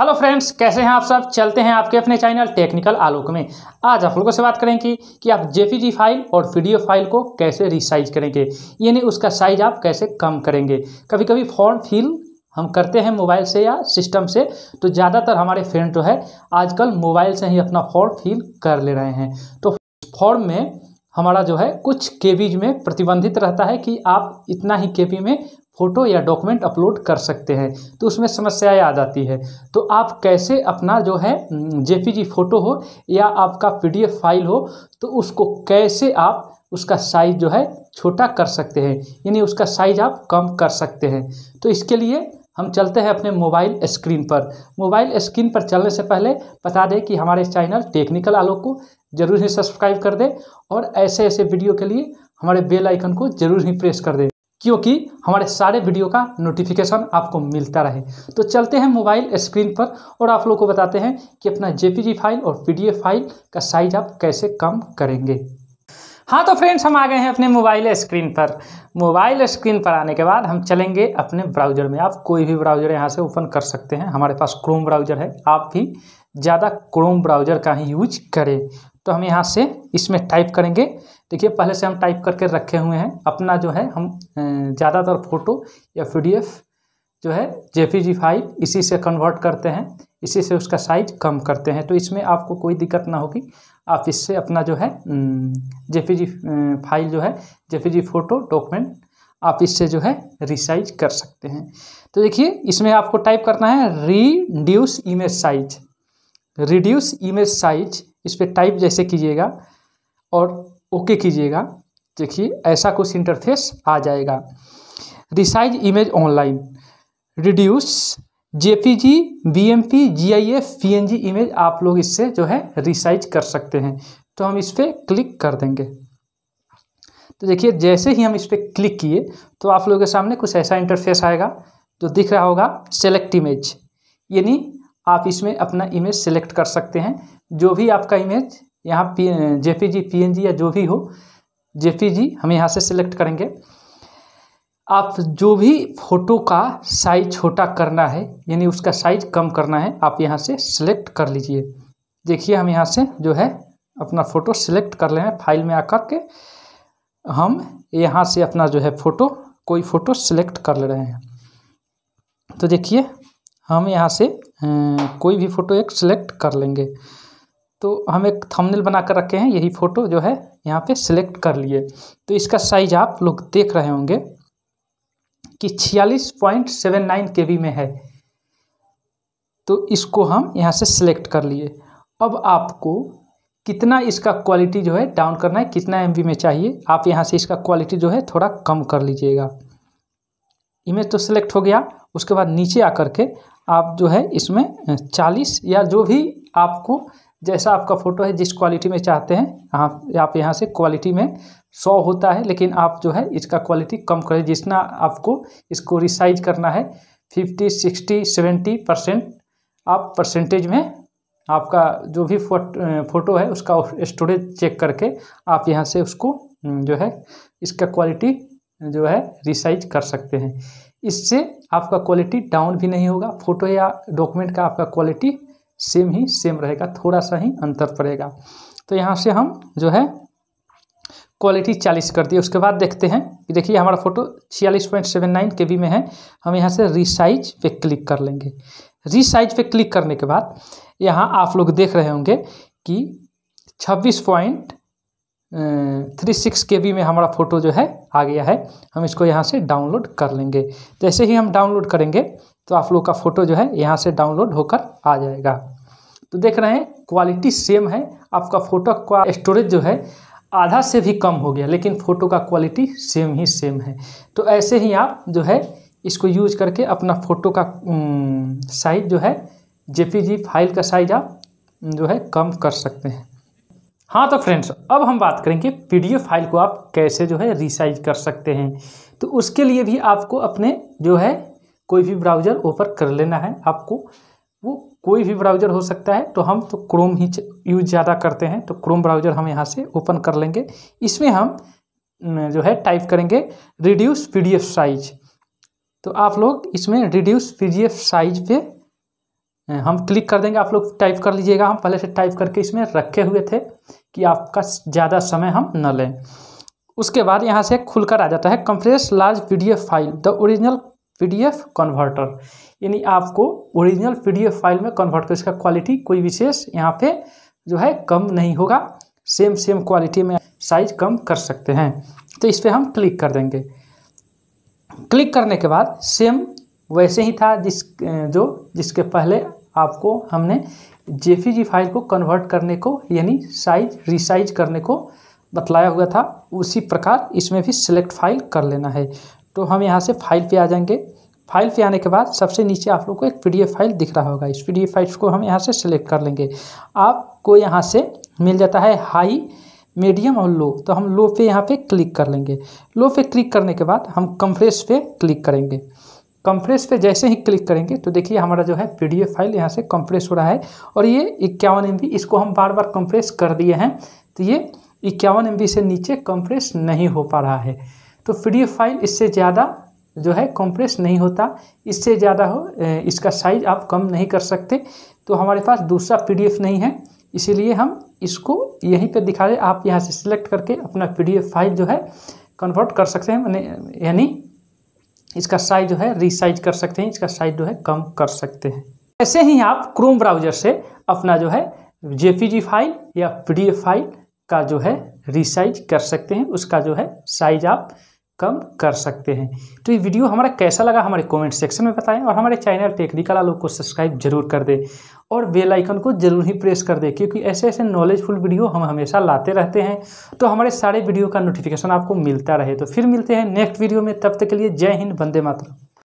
hello friends कैसे हैं आप सब चलते हैं आपके अपने चैनल टेक्निकल आलोक में आज आप लोगों से बात करेंगे कि आप जेपीजी फाइल और पीडीएफ फाइल को कैसे रिसाइज करेंगे यानी उसका साइज आप कैसे कम करेंगे कभी कभी फॉर्म फिल हम करते हैं मोबाइल से या सिस्टम से तो ज़्यादातर हमारे फ्रेंड जो है आजकल मोबाइल से ही अपना फॉर्म फिल कर ले रहे हैं तो फॉर्म में हमारा जो है कुछ के में प्रतिबंधित रहता है कि आप इतना ही के में फ़ोटो या डॉक्यूमेंट अपलोड कर सकते हैं तो उसमें समस्याएं आ जाती है तो आप कैसे अपना जो है जे फ़ोटो हो या आपका पी फाइल हो तो उसको कैसे आप उसका साइज़ जो है छोटा कर सकते हैं यानी उसका साइज़ आप कम कर सकते हैं तो इसके लिए हम चलते हैं अपने मोबाइल स्क्रीन पर मोबाइल स्क्रीन पर चलने से पहले बता दें कि हमारे चैनल टेक्निकल आलोक को जरूर ही सब्सक्राइब कर दें और ऐसे ऐसे वीडियो के लिए हमारे बेल आइकन को जरूर ही प्रेस कर दें क्योंकि हमारे सारे वीडियो का नोटिफिकेशन आपको मिलता रहे तो चलते हैं मोबाइल स्क्रीन पर और आप लोग को बताते हैं कि अपना जेपीजी फाइल और पीडीएफ फाइल का साइज आप कैसे कम करेंगे हाँ तो फ्रेंड्स हम आ गए हैं अपने मोबाइल स्क्रीन पर मोबाइल स्क्रीन पर आने के बाद हम चलेंगे अपने ब्राउज़र में आप कोई भी ब्राउज़र यहाँ से ओपन कर सकते हैं हमारे पास क्रोम ब्राउज़र है आप भी ज़्यादा क्रोम ब्राउज़र का ही यूज करें तो हम यहाँ से इसमें टाइप करेंगे देखिए पहले से हम टाइप करके रखे हुए हैं अपना जो है हम ज़्यादातर फ़ोटो या पी जो है जे फाइल इसी से कन्वर्ट करते हैं इसी से उसका साइज कम करते हैं तो इसमें आपको कोई दिक्कत ना होगी आप इससे अपना जो है जे फाइल जो है जे फ़ोटो डॉक्यूमेंट आप इससे जो है रिसाइज कर सकते हैं तो देखिए इसमें आपको टाइप करना है reduce image size reduce image size इस पर टाइप जैसे कीजिएगा और ओके कीजिएगा देखिए ऐसा कुछ इंटरफेस आ जाएगा resize image online reduce JPG BMP GIF PNG image आप लोग इससे जो है रिसाइज कर सकते हैं तो हम इस पर क्लिक कर देंगे तो देखिए जैसे ही हम इस पर क्लिक किए तो आप लोगों के सामने कुछ ऐसा इंटरफेस आएगा जो दिख रहा होगा सेलेक्ट इमेज यानी आप इसमें अपना इमेज सेलेक्ट कर सकते हैं जो भी आपका इमेज यहाँ पी जेपीजी पीएनजी या जो भी हो जेपीजी हम यहाँ से सिलेक्ट करेंगे आप जो भी फोटो का साइज छोटा करना है यानी उसका साइज कम करना है आप यहाँ से सिलेक्ट कर लीजिए देखिए हम यहाँ से जो है अपना फ़ोटो सिलेक्ट कर ले फाइल में आकर के हम यहाँ से अपना जो है फ़ोटो कोई फ़ोटो सिलेक्ट कर ले रहे हैं तो देखिए हम यहाँ से कोई भी फ़ोटो एक सिलेक्ट कर लेंगे तो हम एक थंबनेल बना कर रखे हैं यही फ़ोटो जो है यहाँ पे सिलेक्ट कर लिए तो इसका साइज आप लोग देख रहे होंगे कि छियालीस पॉइंट सेवन नाइन के में है तो इसको हम यहाँ से सिलेक्ट कर लिए अब आपको कितना इसका क्वालिटी जो है डाउन करना है कितना एम में चाहिए आप यहाँ से इसका क्वालिटी जो है थोड़ा कम कर लीजिएगा इमेज तो सिलेक्ट हो गया उसके बाद नीचे आकर के आप जो है इसमें चालीस या जो भी आपको जैसा आपका फ़ोटो है जिस क्वालिटी में चाहते हैं आप आप यहाँ से क्वालिटी में सौ होता है लेकिन आप जो है इसका क्वालिटी कम करें जितना आपको इसको रिसाइज करना है फिफ्टी सिक्सटी सेवेंटी परसेंट आप परसेंटेज में आपका जो भी फ़ोटो है उसका स्टोरेज चेक करके आप यहाँ से उसको हम्म, जो है इसका क्वालिटी जो है रिसाइज कर सकते हैं इससे आपका क्वालिटी डाउन भी नहीं होगा फ़ोटो या डॉक्यूमेंट का आपका क्वालिटी सेम ही सेम रहेगा थोड़ा सा ही अंतर पड़ेगा तो यहाँ से हम जो है क्वालिटी चालीस कर दिए उसके बाद देखते हैं कि देखिए हमारा फोटो छियालीस point seven nine K B में है हम यहाँ से रिसाइज पे क्लिक कर लेंगे रिसाइज पे क्लिक करने के बाद यहाँ आप लोग देख रहे होंगे कि छब्बीस point three six K B में हमारा फ़ोटो जो है आ गया है हम इसको यहाँ से डाउनलोड कर लेंगे जैसे ही हम डाउनलोड करेंगे तो आप लोग का फ़ोटो जो है यहाँ से डाउनलोड होकर आ जाएगा तो देख रहे हैं क्वालिटी सेम है आपका फ़ोटो का स्टोरेज जो है आधा से भी कम हो गया लेकिन फ़ोटो का क्वालिटी सेम ही सेम है तो ऐसे ही आप जो है इसको यूज करके अपना फ़ोटो का साइज जो है जे फाइल का साइज आप जो है कम कर सकते हैं हाँ तो फ्रेंड्स अब हम बात करेंगे पी फाइल को आप कैसे जो है रिसाइज कर सकते हैं तो उसके लिए भी आपको अपने जो है कोई भी ब्राउज़र ओपन कर लेना है आपको कोई भी ब्राउज़र हो सकता है तो हम तो क्रोम ही यूज़ ज़्यादा करते हैं तो क्रोम ब्राउज़र हम यहाँ से ओपन कर लेंगे इसमें हम जो है टाइप करेंगे रिड्यूस पी साइज तो आप लोग इसमें रिड्यूस पी साइज पे हम क्लिक कर देंगे आप लोग टाइप कर लीजिएगा हम पहले से टाइप करके इसमें रखे हुए थे कि आपका ज़्यादा समय हम न लें उसके बाद यहाँ से खुलकर आ जाता है compress large P file the original PDF converter यानी आपको ओरिजिनल पीडीएफ फाइल में कन्वर्ट कर इसका क्वालिटी कोई विशेष यहाँ पे जो है कम नहीं होगा सेम सेम क्वालिटी में साइज कम कर सकते हैं तो इस पर हम क्लिक कर देंगे क्लिक करने के बाद सेम वैसे ही था जिस जो जिसके पहले आपको हमने जे फाइल को कन्वर्ट करने को यानी साइज रिसाइज करने को बतलाया हुआ था उसी प्रकार इसमें भी सिलेक्ट फाइल कर लेना है तो हम यहाँ से फाइल पे आ जाएंगे फाइल पे आने के बाद सबसे नीचे आप लोग को एक पी फाइल दिख रहा होगा इस पी फाइल को हम यहाँ से सेलेक्ट कर लेंगे आपको यहाँ से मिल जाता है हाई मीडियम और लो तो हम लो पे यहाँ पे क्लिक कर लेंगे लो पे क्लिक करने के बाद हम कंप्रेस पे क्लिक करेंगे कंप्रेस पे जैसे ही क्लिक करेंगे तो देखिए हमारा जो है पी फाइल यहाँ से कंप्रेस हो रहा है और ये इक्यावन एम इसको हम बार बार कंप्रेस कर दिए हैं तो ये इक्यावन एम से नीचे कंप्रेस नहीं हो पा रहा है तो पी फाइल इससे ज़्यादा जो है कंप्रेस नहीं होता इससे ज़्यादा हो इसका साइज आप कम नहीं कर सकते तो हमारे पास दूसरा पी नहीं है इसीलिए हम इसको यहीं पर दिखा रहे आप यहाँ से सिलेक्ट करके अपना पी फाइल जो है कन्वर्ट कर सकते हैं मैंने यानी इसका साइज जो है रिसाइज कर सकते हैं इसका साइज जो है कम कर सकते हैं ऐसे ही आप क्रोम ब्राउजर से अपना जो है जे फाइल या पी फाइल का जो है रिसाइज कर सकते हैं उसका जो है साइज आप कम कर सकते हैं तो ये वीडियो हमारा कैसा लगा हमारे कमेंट सेक्शन में बताएं और हमारे चैनल टेक्निकल आलोक को सब्सक्राइब जरूर कर दें और बेल आइकन को जरूर ही प्रेस कर दें क्योंकि ऐसे ऐसे नॉलेजफुल वीडियो हम हमेशा लाते रहते हैं तो हमारे सारे वीडियो का नोटिफिकेशन आपको मिलता रहे तो फिर मिलते हैं नेक्स्ट वीडियो में तब तक के लिए जय हिंद वंदे मातरम